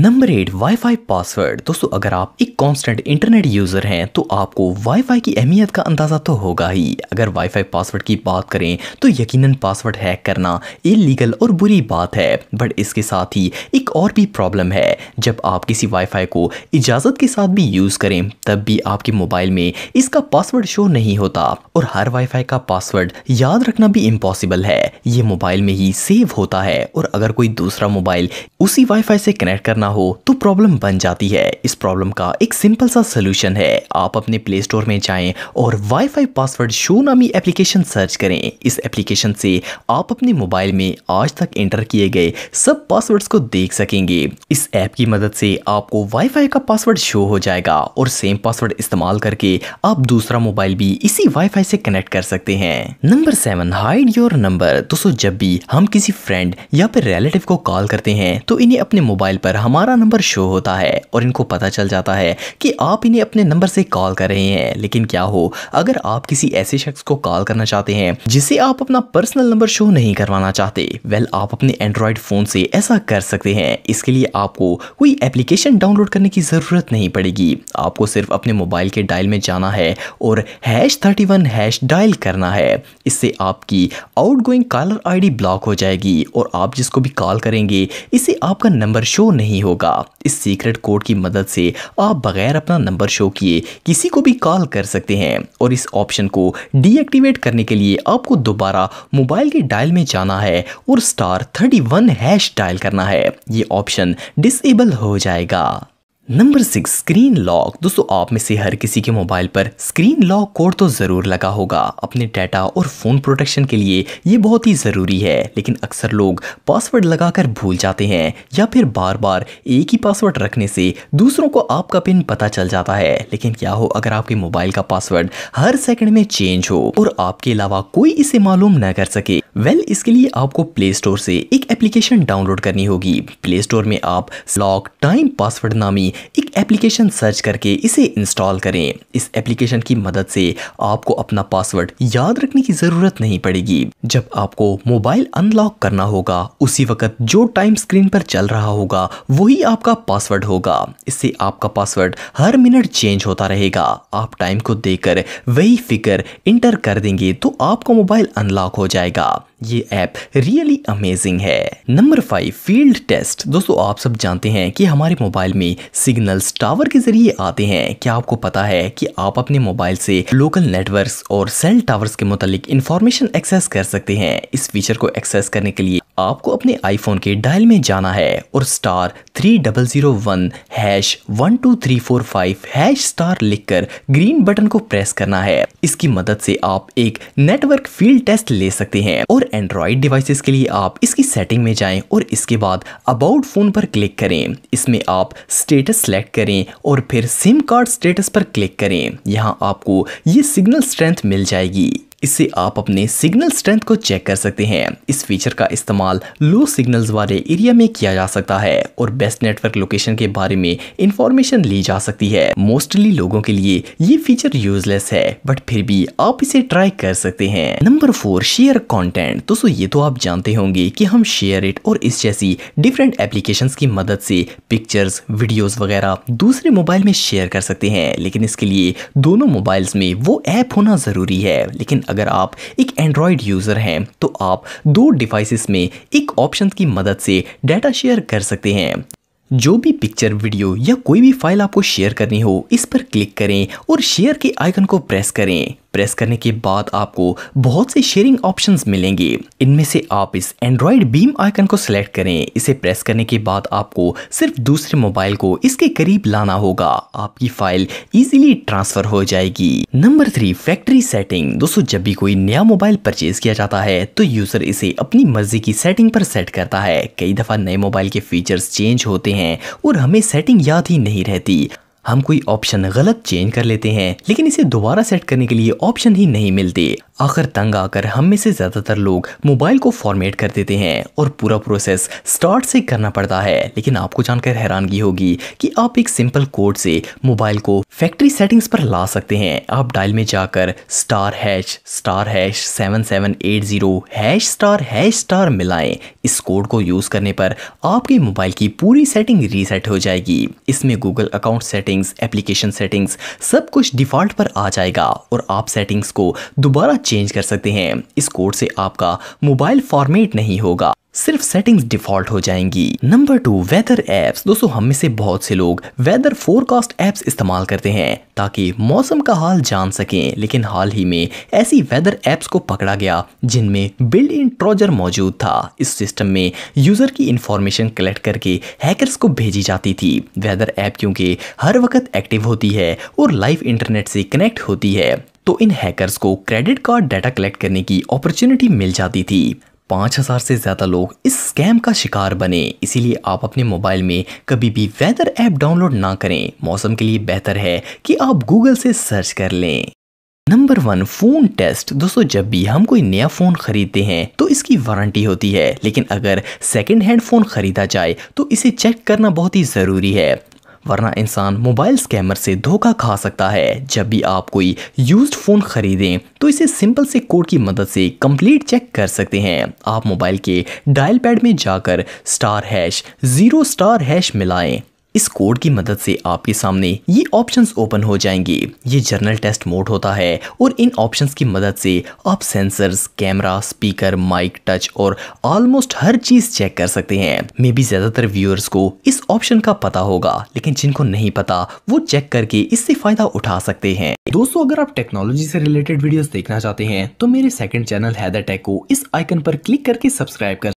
number eight wifi password दोस्तों अगर आप एक कांस्टेंट इंटरनेट यूज़र हैं तो आपको वाईफाई की अहमियत का अंदाज़ा तो होगा ही अगर वाईफाई पासवर्ड की बात करें तो यकीनन पासवर्ड हैक करना इलीगल और बुरी बात है बट इसके साथ ही एक और भी प्रॉब्लम है जब आप किसी वाईफाई को इजाज़त के साथ भी यूज़ करें तब भी आपके मोबाइल में इसका पासवर्ड शो नहीं होता और हर वाई का पासवर्ड याद रखना भी इम्पॉसिबल है ये मोबाइल में ही सेव होता है और अगर कोई दूसरा मोबाइल उसी वाई से कनेक्ट करना करना हो तो प्रॉब्लम बन जाती है इस प्रॉब्लम का एक सिंपल सा सोल्यूशन है आप अपने प्ले स्टोर में जाएं और वाईफाई पासवर्ड शो नामी एप्लीकेशन सर्च करें इस एप्लीकेशन से आप अपने मोबाइल में आज तक एंटर किए गए सब पासवर्ड्स को देख सकेंगे इस ऐप की मदद से आपको वाईफाई का पासवर्ड शो हो जाएगा और सेम पासवर्ड इस्तेमाल करके आप दूसरा मोबाइल भी इसी वाईफाई से कनेक्ट कर सकते हैं number seven hide your number दोस्तों जब भी हम किसी फ्रेंड या फिर रिलेटिव को कॉल करते हैं तो इन्हें अपने मोबाइल पर हम हमारा नंबर शो होता है और इनको पता चल जाता है कि आप इन्हें अपने नंबर से कॉल कर रहे हैं लेकिन क्या हो अगर आप किसी ऐसे शख्स को कॉल करना चाहते हैं जिसे आप अपना पर्सनल नंबर शो नहीं करवाना चाहते वेल आप अपने एंड्रॉयड फ़ोन से ऐसा कर सकते हैं इसके लिए आपको कोई एप्लीकेशन डाउनलोड करने की ज़रूरत नहीं पड़ेगी आपको सिर्फ अपने मोबाइल के डायल में जाना है और hash thirty one hash dial करना है इससे आपकी आउटगोइंग कॉलर आईडी ब्लॉक हो जाएगी और आप जिसको भी कॉल करेंगे इसे आपका नंबर शो नहीं नहीं होगा इस सीक्रेट कोड की मदद से आप बगैर अपना नंबर शो किए किसी को भी कॉल कर सकते हैं और इस ऑप्शन को डीएक्टिवेट करने के लिए आपको दोबारा मोबाइल के डायल में जाना है और star thirty one hash dial करना है ये ऑप्शन डिसेबल हो जाएगा नंबर सिक्स स्क्रीन लॉक दोस्तों आप में से हर किसी के मोबाइल पर स्क्रीन लॉक कोड तो ज़रूर लगा होगा अपने डाटा और फ़ोन प्रोटेक्शन के लिए ये बहुत ही ज़रूरी है लेकिन अक्सर लोग पासवर्ड लगाकर भूल जाते हैं या फिर बार बार एक ही पासवर्ड रखने से दूसरों को आपका पिन पता चल जाता है लेकिन क्या हो अगर आपके मोबाइल का पासवर्ड हर सेकेंड में चेंज हो और आपके अलावा कोई इसे मालूम न कर सके वेल well, इसके लिए आपको प्ले स्टोर से एक एप्लीकेशन डाउनलोड करनी होगी प्ले स्टोर में आप लॉक टाइम पासवर्ड नामी एक एप्लीकेशन सर्च करके इसे इंस्टॉल करें इस एप्लीकेशन की मदद से आपको अपना पासवर्ड याद रखने की ज़रूरत नहीं पड़ेगी जब आपको मोबाइल अनलॉक करना होगा उसी वक्त जो टाइम स्क्रीन पर चल रहा होगा वही आपका पासवर्ड होगा इससे आपका पासवर्ड हर मिनट चेंज होता रहेगा आप टाइम को देकर वही फिगर इंटर कर देंगे तो आपका मोबाइल अनलॉक हो जाएगा ये ऐप रियली अमेजिंग है नंबर फाइव फील्ड टेस्ट दोस्तों आप सब जानते हैं कि हमारे मोबाइल में सिग्नल्स टावर के जरिए आते हैं क्या आपको पता है कि आप अपने मोबाइल से लोकल नेटवर्क और सेल टावर्स के मुतालिक इन्फॉर्मेशन एक्सेस कर सकते हैं इस फीचर को एक्सेस करने के लिए आपको अपने आईफोन के डायल में जाना है और star three double zero one hash one two three four five hash star लिखकर ग्रीन बटन को प्रेस करना है इसकी मदद से आप एक नेटवर्क फील्ड टेस्ट ले सकते हैं और एंड्रॉइड डिवाइसेस के लिए आप इसकी सेटिंग में जाएं और इसके बाद अबाउट फ़ोन पर क्लिक करें इसमें आप स्टेटस सेलेक्ट करें और फिर सिम कार्ड स्टेटस पर क्लिक करें यहाँ आपको ये सिग्नल स्ट्रेंथ मिल जाएगी इससे आप अपने सिग्नल स्ट्रेंथ को चेक कर सकते हैं इस फीचर का इस्तेमाल लो सिग्नल्स वाले एरिया में किया जा सकता है और बेस्ट नेटवर्क लोकेशन के बारे में इंफॉर्मेशन ली जा सकती है मोस्टली लोगों के लिए ये फीचर यूजलेस है बट फिर भी आप इसे ट्राई कर सकते हैं नंबर फोर शेयर कॉन्टेंट दोस्तों ये तो आप जानते होंगे की हम शेयर इट और इस जैसी डिफरेंट एप्लीकेशन की मदद से पिक्चर्स वीडियोज वगैरह दूसरे मोबाइल में शेयर कर सकते हैं लेकिन इसके लिए दोनों मोबाइल्स में वो ऐप होना जरूरी है लेकिन अगर आप एक एंड्रॉयड यूज़र हैं तो आप दो डिवाइसेस में एक ऑप्शन की मदद से डाटा शेयर कर सकते हैं जो भी पिक्चर वीडियो या कोई भी फाइल आपको शेयर करनी हो इस पर क्लिक करें और शेयर के आइकन को प्रेस करें प्रेस करने के बाद आपको बहुत से शेयरिंग ऑप्शन मिलेंगे इनमें से आप इस एंड्रॉयड बीम आइकन को सिलेक्ट करें इसे प्रेस करने के बाद आपको सिर्फ दूसरे मोबाइल को इसके करीब लाना होगा आपकी फाइल इजीली ट्रांसफर हो जाएगी नंबर थ्री फैक्ट्री सेटिंग दोस्तों जब भी कोई नया मोबाइल परचेज किया जाता है तो यूजर इसे अपनी मर्जी की सेटिंग पर सेट करता है कई दफा नए मोबाइल के फीचर्स चेंज होते हैं और हमें सेटिंग याद ही नहीं रहती हम कोई ऑप्शन गलत चेंज कर लेते हैं लेकिन इसे दोबारा सेट करने के लिए ऑप्शन ही नहीं मिलते आखिर तंग आकर हम में से ज़्यादातर लोग मोबाइल को फॉर्मेट कर देते हैं और पूरा प्रोसेस स्टार्ट से करना पड़ता है लेकिन आपको जानकर हैरानगी होगी कि आप एक सिंपल कोड से मोबाइल को फैक्ट्री सेटिंग्स पर ला सकते हैं आप डायल में जाकर star hash star hash seven seven eight zero hash star hash star मिलाएं इस कोड को यूज़ करने पर आपके मोबाइल की पूरी सेटिंग रीसेट हो जाएगी इसमें Google account settings application settings सब कुछ डिफ़ॉल्ट पर आ जाएगा और आप सेटिंग्स को दोबारा चेंज कर सकते हैं इस कोड से आपका मोबाइल फॉर्मेट नहीं होगा सिर्फ सेटिंग्स डिफॉल्ट हो जाएंगी नंबर टू वेदर एप्स दोस्तों हम में से बहुत से लोग वेदर फोरकास्ट एप्स इस्तेमाल करते हैं ताकि मौसम का हाल जान सकें लेकिन हाल ही में ऐसी वेदर एप्स को पकड़ा गया जिनमें बिल्ड इन ट्रोजर मौजूद था इस सिस्टम में यूजर की इंफॉर्मेशन कलेक्ट करके हैकर्स को भेजी जाती थी वेदर ऐप क्योंकि हर वक्त एक्टिव होती है और लाइव इंटरनेट से कनेक्ट होती है तो इन हैकर्स को क्रेडिट कार्ड डाटा कलेक्ट करने की अपॉर्चुनिटी मिल जाती थी पाँच हज़ार से ज़्यादा लोग इस स्कैम का शिकार बने इसीलिए आप अपने मोबाइल में कभी भी वेदर ऐप डाउनलोड ना करें मौसम के लिए बेहतर है कि आप गूगल से सर्च कर लें नंबर वन फ़ोन टेस्ट दोस्तों जब भी हम कोई नया फ़ोन ख़रीदते हैं तो इसकी वारंटी होती है लेकिन अगर सेकेंड हैंड फ़ोन ख़रीदा जाए तो इसे चेक करना बहुत ही ज़रूरी है वरना इंसान मोबाइल स्कैमर से धोखा खा सकता है जब भी आप कोई यूज्ड फ़ोन ख़रीदें तो इसे सिंपल से कोड की मदद से कंप्लीट चेक कर सकते हैं आप मोबाइल के डायल पैड में जाकर star hash zero star hash मिलाएं इस कोड की मदद से आपके सामने ये ऑप्शंस ओपन हो जाएंगे ये जर्नल टेस्ट मोड होता है और इन ऑप्शंस की मदद से आप sensors camera speaker mic touch और ऑलमोस्ट हर चीज चेक कर सकते हैं मे बी ज्यादातर व्यूअर्स को इस ऑप्शन का पता होगा लेकिन जिनको नहीं पता वो चेक करके इससे फायदा उठा सकते हैं दोस्तों अगर आप टेक्नोलॉजी से रिलेटेड वीडियो देखना चाहते हैं तो मेरे सेकेंड चैनल हैदर टेक को इस आइकन पर क्लिक करके सब्सक्राइब कर